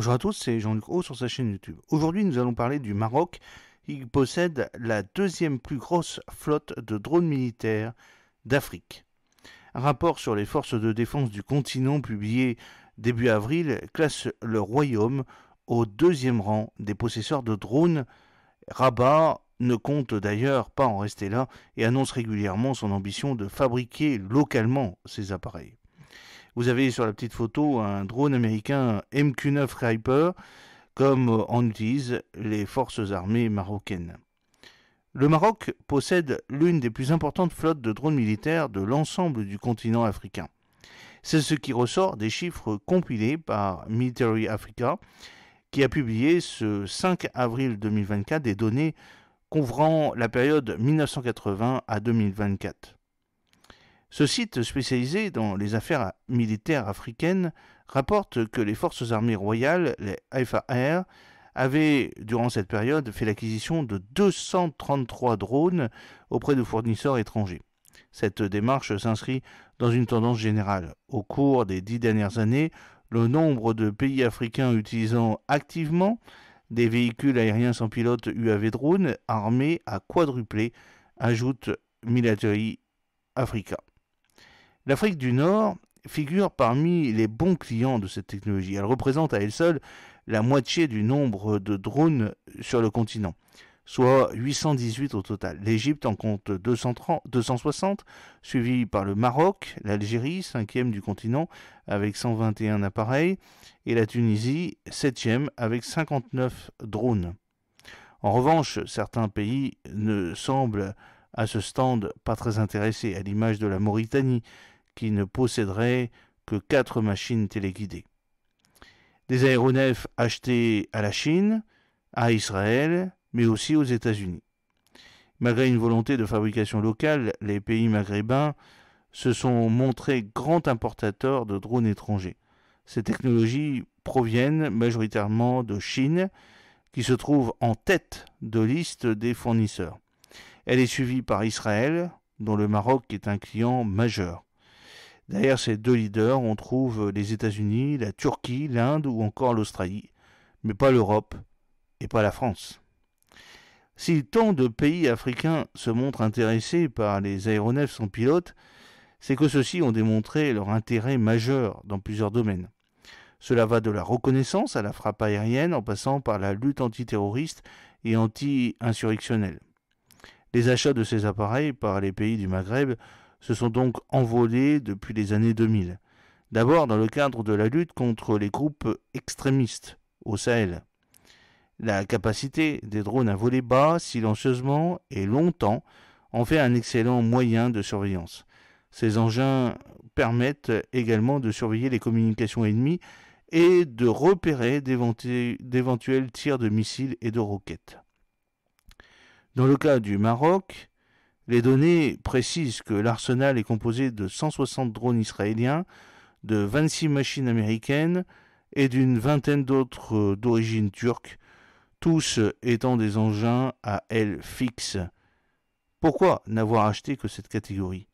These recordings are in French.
Bonjour à tous, c'est Jean-Luc Haut sur sa chaîne YouTube. Aujourd'hui, nous allons parler du Maroc. qui possède la deuxième plus grosse flotte de drones militaires d'Afrique. Un rapport sur les forces de défense du continent publié début avril classe le royaume au deuxième rang des possesseurs de drones. Rabat ne compte d'ailleurs pas en rester là et annonce régulièrement son ambition de fabriquer localement ces appareils. Vous avez sur la petite photo un drone américain MQ-9 Reaper, comme euh, en utilisent les forces armées marocaines. Le Maroc possède l'une des plus importantes flottes de drones militaires de l'ensemble du continent africain. C'est ce qui ressort des chiffres compilés par Military Africa, qui a publié ce 5 avril 2024 des données couvrant la période 1980 à 2024. Ce site spécialisé dans les affaires militaires africaines rapporte que les forces armées royales, les FAR, avaient, durant cette période, fait l'acquisition de 233 drones auprès de fournisseurs étrangers. Cette démarche s'inscrit dans une tendance générale. Au cours des dix dernières années, le nombre de pays africains utilisant activement des véhicules aériens sans pilote UAV drone armés a quadruplé, ajoute Military Africa. L'Afrique du Nord figure parmi les bons clients de cette technologie. Elle représente à elle seule la moitié du nombre de drones sur le continent, soit 818 au total. L'Égypte en compte 260, suivi par le Maroc, l'Algérie, cinquième du continent, avec 121 appareils, et la Tunisie, septième, avec 59 drones. En revanche, certains pays ne semblent à ce stand pas très intéressés, à l'image de la Mauritanie, qui ne posséderait que quatre machines téléguidées. Des aéronefs achetés à la Chine, à Israël, mais aussi aux États-Unis. Malgré une volonté de fabrication locale, les pays maghrébins se sont montrés grands importateurs de drones étrangers. Ces technologies proviennent majoritairement de Chine, qui se trouve en tête de liste des fournisseurs. Elle est suivie par Israël, dont le Maroc est un client majeur. Derrière ces deux leaders, on trouve les États-Unis, la Turquie, l'Inde ou encore l'Australie, mais pas l'Europe et pas la France. Si tant de pays africains se montrent intéressés par les aéronefs sans pilote, c'est que ceux-ci ont démontré leur intérêt majeur dans plusieurs domaines. Cela va de la reconnaissance à la frappe aérienne en passant par la lutte antiterroriste et anti-insurrectionnelle. Les achats de ces appareils par les pays du Maghreb se sont donc envolés depuis les années 2000. D'abord dans le cadre de la lutte contre les groupes extrémistes au Sahel. La capacité des drones à voler bas, silencieusement et longtemps en fait un excellent moyen de surveillance. Ces engins permettent également de surveiller les communications ennemies et de repérer d'éventuels tirs de missiles et de roquettes. Dans le cas du Maroc, les données précisent que l'arsenal est composé de 160 drones israéliens, de 26 machines américaines et d'une vingtaine d'autres euh, d'origine turque, tous étant des engins à ailes fixe. Pourquoi n'avoir acheté que cette catégorie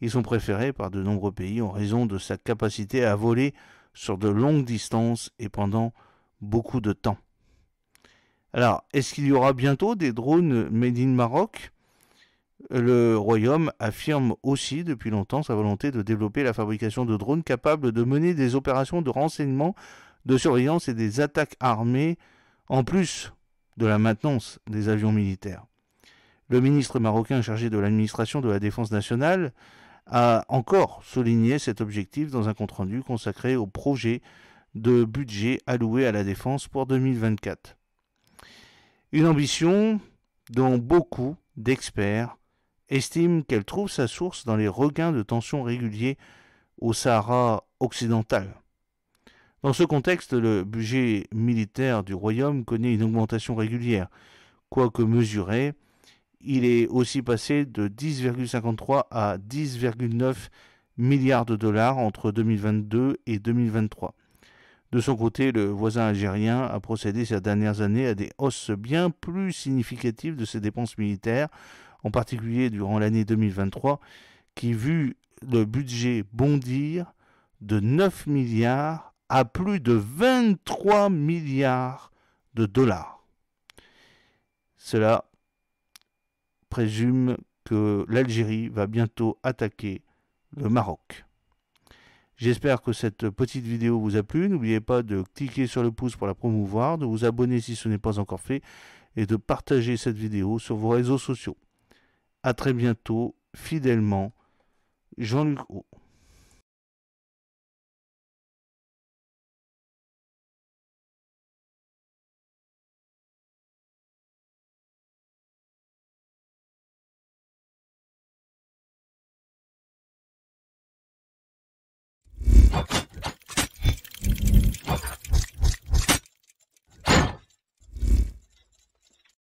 Ils sont préférés par de nombreux pays en raison de sa capacité à voler sur de longues distances et pendant beaucoup de temps. Alors, est-ce qu'il y aura bientôt des drones made in Maroc le royaume affirme aussi depuis longtemps sa volonté de développer la fabrication de drones capables de mener des opérations de renseignement, de surveillance et des attaques armées, en plus de la maintenance des avions militaires. Le ministre marocain chargé de l'administration de la Défense nationale a encore souligné cet objectif dans un compte-rendu consacré au projet de budget alloué à la défense pour 2024. Une ambition dont beaucoup d'experts estime qu'elle trouve sa source dans les regains de tension réguliers au Sahara occidental. Dans ce contexte, le budget militaire du royaume connaît une augmentation régulière. Quoique mesuré, il est aussi passé de 10,53 à 10,9 milliards de dollars entre 2022 et 2023. De son côté, le voisin algérien a procédé ces dernières années à des hausses bien plus significatives de ses dépenses militaires, en particulier durant l'année 2023, qui vu le budget bondir de 9 milliards à plus de 23 milliards de dollars. Cela présume que l'Algérie va bientôt attaquer le Maroc. J'espère que cette petite vidéo vous a plu. N'oubliez pas de cliquer sur le pouce pour la promouvoir, de vous abonner si ce n'est pas encore fait et de partager cette vidéo sur vos réseaux sociaux. À très bientôt, fidèlement, Jean-Luc